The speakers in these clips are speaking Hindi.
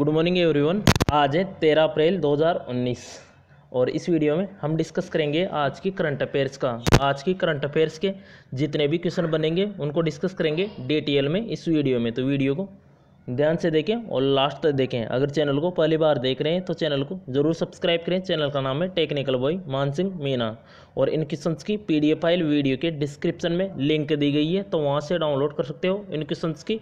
गुड मॉर्निंग एवरीवन आज है तेरह अप्रैल 2019 और इस वीडियो में हम डिस्कस करेंगे आज की करंट अफेयर्स का आज की करंट अफेयर्स के जितने भी क्वेश्चन बनेंगे उनको डिस्कस करेंगे डिटेल में इस वीडियो में तो वीडियो को ध्यान से देखें और लास्ट तक देखें अगर चैनल को पहली बार देख रहे हैं तो चैनल को जरूर सब्सक्राइब करें चैनल का नाम है टेक्निकल बॉय मानसिंह मीना और इन क्वेश्चन की एफ फाइल वीडियो के डिस्क्रिप्शन में लिंक दी गई है तो वहाँ से डाउनलोड कर सकते हो इन क्वेश्चन की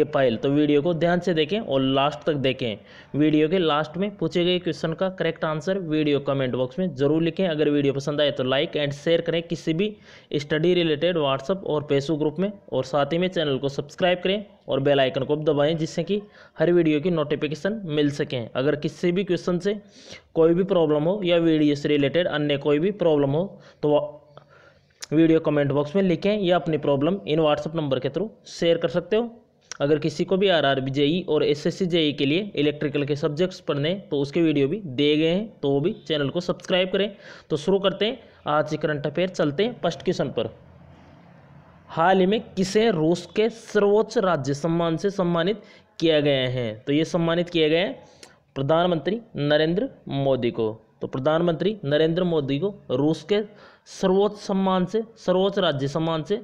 एफ फाइल तो वीडियो को ध्यान से देखें और लास्ट तक देखें वीडियो के लास्ट में पूछे गए क्वेश्चन का correct answer video comment box में जरूर लिखें अगर वीडियो पसंद आए तो लाइक एंड शेयर करें किसी भी स्टडी रिलेटेड व्हाट्सअप और फेसबुक ग्रुप में और साथ ही में चैनल को सब्सक्राइब करें और बेल आइकन को दबाएं जिससे कि हर वीडियो की नोटिफिकेशन मिल सकें अगर किसी भी क्वेश्चन से कोई भी प्रॉब्लम हो या वीडियो से रिलेटेड अन्य कोई भी प्रॉब्लम हो हो तो वीडियो कमेंट बॉक्स में लिखें या अपनी प्रॉब्लम इन व्हाट्सअप नंबर के थ्रू शेयर कर सकते हो अगर किसी को भी आर जेई e और एस एस जेई के लिए इलेक्ट्रिकल के सब्जेक्ट्स पढ़ने तो उसके वीडियो भी दे गए हैं तो वो भी चैनल को सब्सक्राइब करें तो शुरू करते हैं आज के करंट अफेयर चलते हैं फर्स्ट क्वेश्चन पर हाल ही में किसे रूस के सर्वोच्च राज्य सम्मान से सम्मानित किया गया है तो ये सम्मानित किया गया है प्रधानमंत्री नरेंद्र मोदी को तो प्रधानमंत्री नरेंद्र मोदी को रूस के सर्वोच्च सम्मान से सर्वोच्च राज्य सम्मान से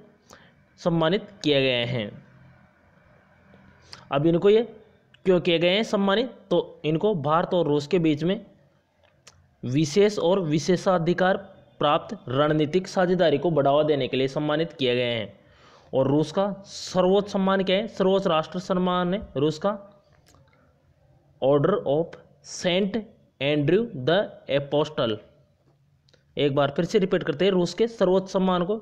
सम्मानित किया गया है अब इनको ये क्यों किए गए हैं सम्मानित तो इनको भारत और रूस के बीच में विशेष और विशेषाधिकार प्राप्त रणनीतिक साझेदारी को बढ़ावा देने के लिए सम्मानित किए गए हैं और रूस का सर्वोच्च सम्मान क्या है सर्वोच्च राष्ट्र सम्मान है रूस का order of Saint Andrew the apostle एक बार फिर से रिपीट करते हैं रूस के सर्वोच्च सम्मान को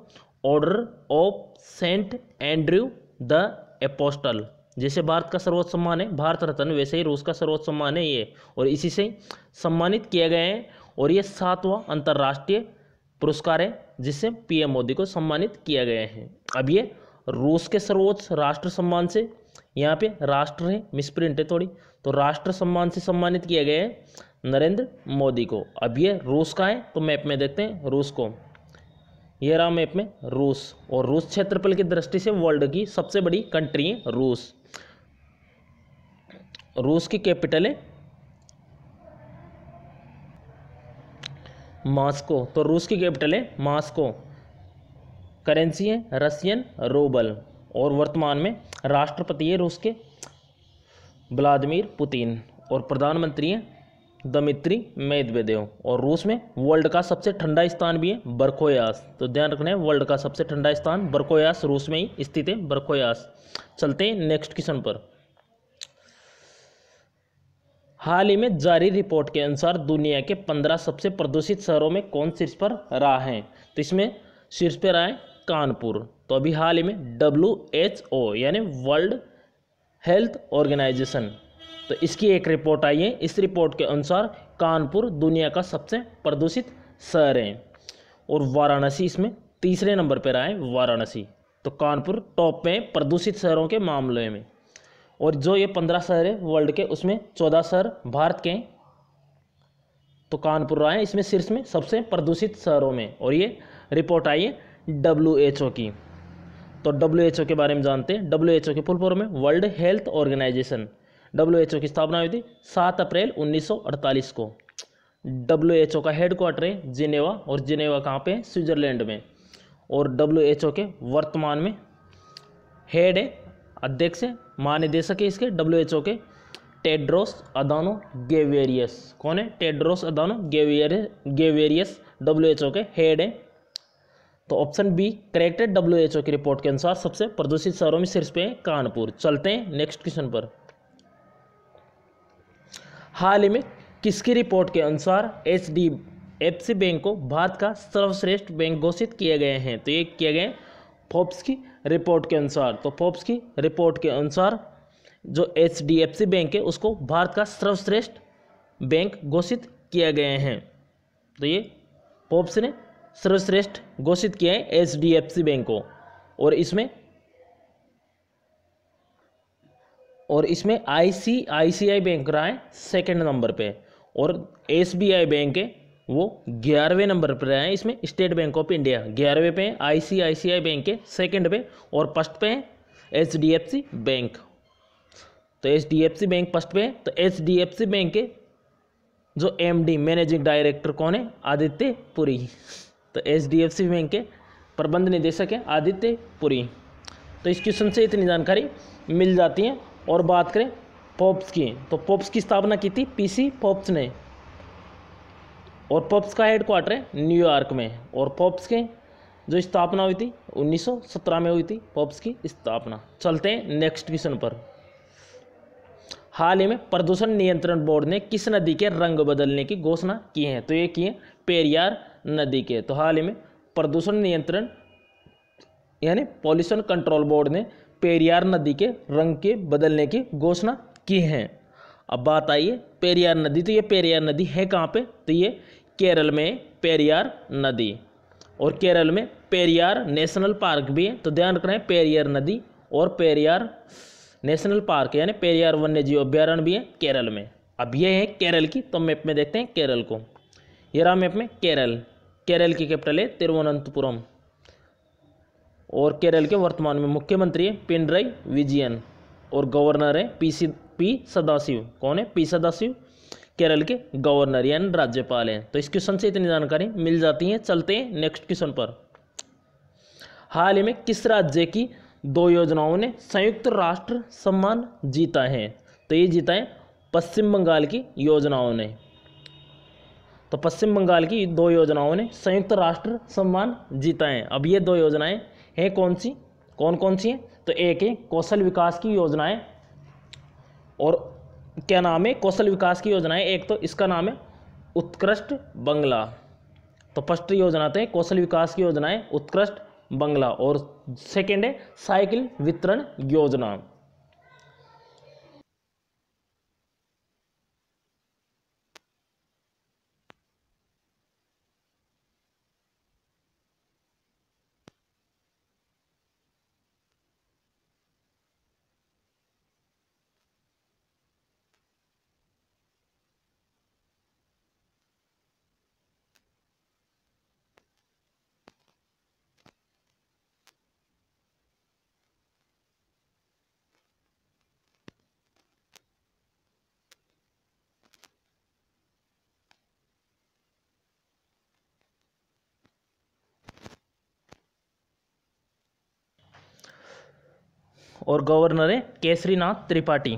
order of Saint Andrew the apostle जैसे भारत का सर्वोच्च सम्मान है भारत रत्न वैसे ही रूस का सर्वोच्च सम्मान है ये और इसी से सम्मानित किया गया है और ये सातवां अंतर्राष्ट्रीय पुरस्कार है जिससे पीएम मोदी को सम्मानित किया गया है अब ये रूस के सर्वोच्च राष्ट्र सम्मान से यहाँ पे राष्ट्र है मिसप्रिंट है थोड़ी तो राष्ट्र सम्मान से सम्मानित किया गया है नरेंद्र मोदी को अब ये रूस का है तो मैप में देखते हैं रूस को ये रहा मैप में रूस और रूस क्षेत्रफल की दृष्टि से वर्ल्ड की सबसे बड़ी कंट्री है रूस रूस की कैपिटल है मास्को तो रूस की कैपिटल है मास्को करेंसी है रशियन रूबल और वर्तमान में राष्ट्रपति है रूस के व्लादिमिर पुतिन और प्रधानमंत्री हैं दमित्री मेदवेदेव और रूस में वर्ल्ड का सबसे ठंडा स्थान भी है बरखोयास तो ध्यान रखना है वर्ल्ड का सबसे ठंडा स्थान बरखोयास रूस में ही स्थित है बरखोयास चलते हैं नेक्स्ट क्वेश्चन पर हाल ही में जारी रिपोर्ट के अनुसार दुनिया के पंद्रह सबसे प्रदूषित शहरों में कौन शीर्ष पर रहा है तो इसमें शीर्ष पर आए कानपुर तो अभी हाल ही में डब्ल्यू एच ओ यानी वर्ल्ड हेल्थ ऑर्गेनाइजेशन तो इसकी एक रिपोर्ट आई है इस रिपोर्ट के अनुसार कानपुर दुनिया का सबसे प्रदूषित शहर है और वाराणसी इसमें तीसरे नंबर पर आए वाराणसी तो कानपुर टॉप में प्रदूषित शहरों के मामले में और जो ये पंद्रह शहर है वर्ल्ड के उसमें चौदह शहर भारत के तो कानपुर आए इसमें शीर्ष में सबसे प्रदूषित शहरों में और ये रिपोर्ट आई है डब्ल्यू एच ओ की तो डब्ल्यू के बारे में जानते हैं डब्ल्यू के फुल फॉर्म है वर्ल्ड हेल्थ ऑर्गेनाइजेशन डब्ल्यू की स्थापना हुई थी सात अप्रैल 1948 को डब्ल्यू का हेडक्वार्टर है जिनेवा और जिनेवा कहाँ पे है स्विट्जरलैंड में और डब्ल्यू के वर्तमान में हेड है अध्यक्ष है महानिदेशक है इसके डब्ल्यू के टेड्रोस अदानो गेवेरियस कौन है Tedros Adhanom Ghebreyesus Ghebreyesus W के हेड है तो ऑप्शन बी करेक्ट है डब्ल्यू की रिपोर्ट के अनुसार सबसे प्रदूषित शहरों में शीर्ष पे कानपुर चलते हैं नेक्स्ट क्वेश्चन पर हाल ही में किसकी रिपोर्ट के अनुसार H D F C bank को भारत का सर्वश्रेष्ठ बैंक घोषित किए गए हैं तो ये किए गए फोप्स की रिपोर्ट के अनुसार तो फोप्स की रिपोर्ट के अनुसार जो H D F C bank है उसको भारत का सर्वश्रेष्ठ बैंक घोषित किए गए हैं तो ये फोप्स ने सर्वश्रेष्ठ घोषित किया है H D F C bank को और इसमें और इसमें आई आई सी सी आई बैंक रहा है सेकेंड नंबर पे और एस बी आई बैंक है वो ग्यारहवें नंबर पर है इसमें स्टेट बैंक ऑफ इंडिया ग्यारहवें पे है आईसीआईसीआई बैंक है सेकेंड पे और फर्स्ट पे है सी बैंक तो H D F C bank first पे है तो सी बैंक के जो डी मैनेजिंग डायरेक्टर कौन है आदित्य पुरी तो एचडीएफसी बैंक के प्रबंध निदेशक हैं आदित्य पुरी तो इस क्वेश्चन से इतनी जानकारी मिल जाती है और बात करें पॉप्स की तो पॉप्स की स्थापना की थी पीसी पॉप्स ने और पॉप्स का हेडक्वार्टर है न्यूयॉर्क में और पॉप्स के जो स्थापना हुई थी 1917 में हुई थी पॉप्स की स्थापना चलते हैं नेक्स्ट क्वेश्चन पर हाल ही में प्रदूषण नियंत्रण बोर्ड ने किस नदी के रंग बदलने की घोषणा की है तो ये किए पेरियार नदी के तो हाल ही में प्रदूषण नियंत्रण यानी पॉल्यूशन कंट्रोल बोर्ड ने पेरियार नदी के रंग के बदलने की घोषणा की है अब बात आई है पेरियार नदी तो ये पेरियार नदी है कहाँ पे तो ये केरल में पेरियार नदी और केरल में पेरियार नेशनल पार्क भी है तो ध्यान रखना है पेरियार नदी और पेरियार नेशनल पार्क यानी पेरियार वन्य जीव अभ्यारण्य भी है केरल में अब ये है केरल की तो मैप में देखते हैं केरल को ये रहा मैप में केरल केरल की कैपिटल है तिरुवनंतपुरम और केरल के वर्तमान में मुख्यमंत्री है पिनराई विजयन और गवर्नर है पी सी पी सदाशिव कौन है पी सदाशिव केरल के गवर्नर यानी राज्यपाल हैं तो इस क्वेश्चन से इतनी जानकारी मिल जाती है चलते हैं नेक्स्ट क्वेश्चन पर हाल ही में किस राज्य की दो योजनाओं ने संयुक्त राष्ट्र सम्मान जीता है तो ये जीता है पश्चिम बंगाल की योजनाओं ने तो पश्चिम बंगाल की दो योजनाओं ने संयुक्त राष्ट्र सम्मान जीता है अब ये दो योजनाएं हैं कौन सी कौन कौन सी हैं तो एक है कौशल विकास की योजनाएं और क्या नाम है कौशल विकास की योजनाएं एक तो इसका नाम है उत्कृष्ट बंगला तो फर्स्ट योजना तो कौशल विकास की योजनाएं उत्कृष्ट बंगला और सेकेंड है साइकिल वितरण योजना और गवर्नर है केसरीनाथ त्रिपाठी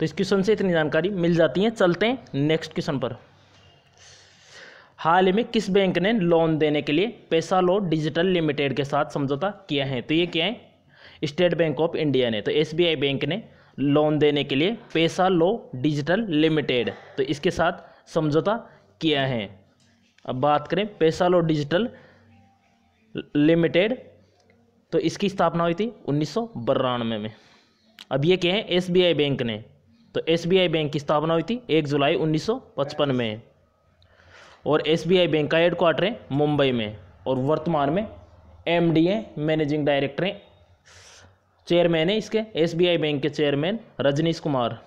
तो इस क्वेश्चन से इतनी जानकारी मिल जाती है चलते हैं नेक्स्ट क्वेश्चन पर हाल ही में किस बैंक ने लोन देने के लिए पैसा लो डिजिटल लिमिटेड के साथ समझौता किया है तो ये क्या है स्टेट बैंक ऑफ इंडिया ने तो एसबीआई बैंक ने लोन देने के लिए पैसा लो डिजिटल लिमिटेड तो इसके साथ समझौता किया है अब बात करें पैसा लो डिजिटल लिमिटेड तो इसकी स्थापना हुई थी उन्नीस में अब ये क्या है एस बैंक ने तो एस बैंक की स्थापना हुई थी एक जुलाई 1955 में और एस बैंक का हेडक्वार्टर है मुंबई में और वर्तमान में एम डी है मैनेजिंग डायरेक्टर हैं चेयरमैन है इसके एस बैंक के चेयरमैन रजनीश कुमार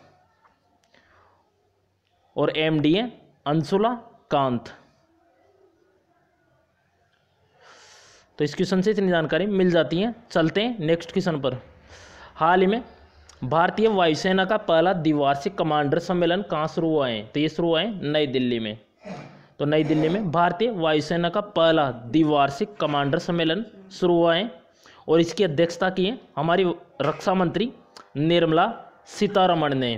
और एम डी है अंशुला कांत तो इस क्वेश्चन से इतनी जानकारी मिल जाती है चलते हैं नेक्स्ट क्वेश्चन पर हाल ही में भारतीय वायुसेना का पहला द्विवार्षिक कमांडर सम्मेलन कहाँ शुरू हुआ है तो ये शुरू हुआ है नई दिल्ली में तो नई दिल्ली में भारतीय वायुसेना का पहला द्विवार्षिक कमांडर सम्मेलन शुरू हुआ है और इसकी अध्यक्षता की है हमारी रक्षा मंत्री निर्मला सीतारमण ने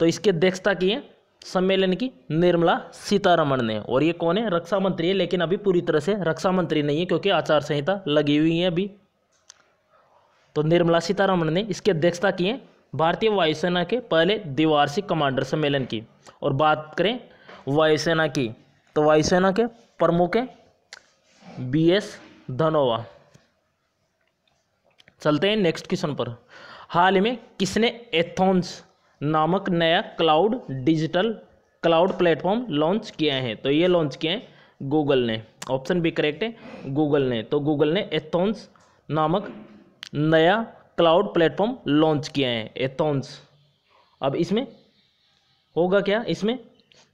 तो इसकी अध्यक्षता की है सम्मेलन की निर्मला सीतारमण ने और ये कौन है रक्षा मंत्री है लेकिन अभी पूरी तरह से रक्षा मंत्री नहीं है क्योंकि आचार संहिता लगी हुई है अभी तो निर्मला सीतारमण ने इसकी अध्यक्षता की है भारतीय वायुसेना के पहले द्विवार्षिक कमांडर सम्मेलन की और बात करें वायुसेना की तो वायुसेना के प्रमुख हैं बी एस धनोवा चलते हैं नेक्स्ट क्वेश्चन पर हाल में किसने एथोन्स नामक नया cloud digital cloud platform launch किया है तो ये लॉन्च किए हैं गूगल ने ऑप्शन भी करेक्ट है गूगल ने तो गूगल ने एथोन्स नामक नया क्लाउड प्लेटफॉर्म लॉन्च किया है एथोन्स अब इसमें होगा क्या इसमें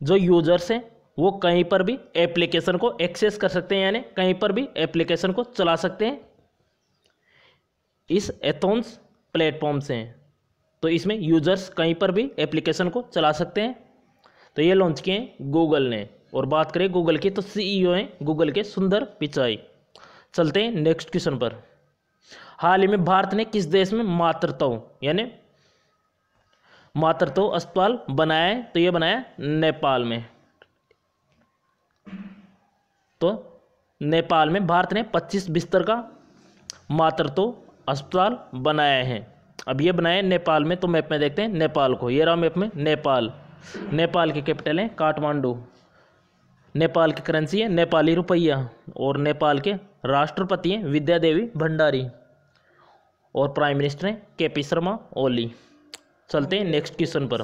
जो यूजर्स हैं वो कहीं पर भी एप्लीकेशन को एक्सेस कर सकते हैं यानी कहीं पर भी एप्लीकेशन को चला सकते हैं इस एथोन्स प्लेटफॉर्म से तो इसमें यूजर्स कहीं पर भी एप्लीकेशन को चला सकते हैं तो ये लॉन्च किए हैं गूगल ने और बात करें गूगल की तो सीईओ e हैं गूगल के सुंदर पिचाई चलते हैं नेक्स्ट क्वेश्चन पर हाल ही में भारत ने किस देश में मातृत्व यानी मातृत्व अस्पताल बनाया है तो ये बनाया नेपाल में तो नेपाल में भारत ने 25 बिस्तर का मातृत्व अस्पताल बनाया है अब ये बनाए नेपाल में तो मैप में देखते हैं नेपाल को ये रहा मैप में नेपाल नेपाल की कैपिटल है काठमांडू नेपाल की करेंसी है नेपाली रुपया और नेपाल के राष्ट्रपति हैं विद्या देवी भंडारी और प्राइम मिनिस्टर हैं के पी शर्मा ओली चलते हैं नेक्स्ट क्वेश्चन पर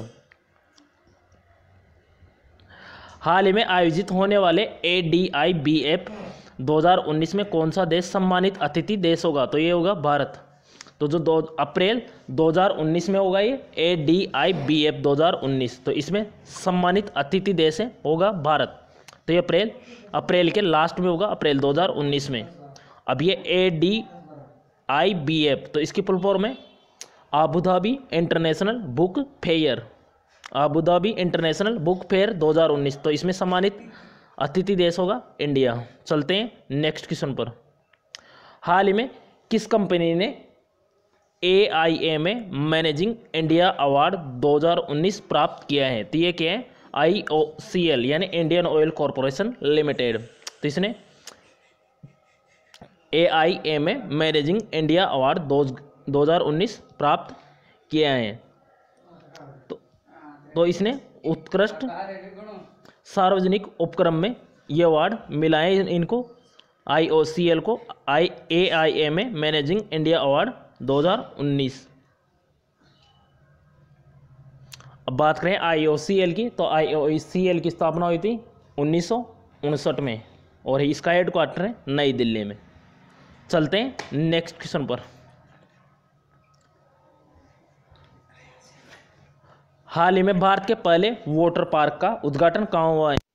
हाल ही में आयोजित होने वाले A D I B F 2019 में कौन सा देश सम्मानित अतिथि देश होगा तो ये होगा भारत तो जो दो अप्रैल 2019 में होगा ये A D I B F दो तो इसमें सम्मानित अतिथि देश है होगा भारत तो ये अप्रैल अप्रैल के लास्ट में होगा अप्रैल 2019 में अब ये A D I B F तो इसकी फुल फॉर्म है Abu Dhabi international book fair Abu Dhabi international book fair 2019 तो इसमें सम्मानित अतिथि देश होगा इंडिया चलते हैं नेक्स्ट क्वेश्चन पर हाल ही में किस कंपनी ने A I M A managing India award 2019 प्राप्त किया है तो ये क्या है आई ओ सी एल यानी इंडियन ऑयल कॉरपोरेशन लिमिटेड तो इसने ए आई ए में मैनेजिंग इंडिया अवार्ड दो हज़ार उन्नीस प्राप्त किया है तो, तो इसने उत्कृष्ट सार्वजनिक उपक्रम में ये अवार्ड मिला है इनको आई ओ सी एल को I A I M A managing India award 2019 अब बात करें आईओसीएल की तो आईओसीएल की स्थापना हुई थी उन्नीस में और इसका हेड क्वार्टर है नई दिल्ली में चलते हैं नेक्स्ट क्वेश्चन पर हाल ही में भारत के पहले वाटर पार्क का उद्घाटन कहाँ हुआ है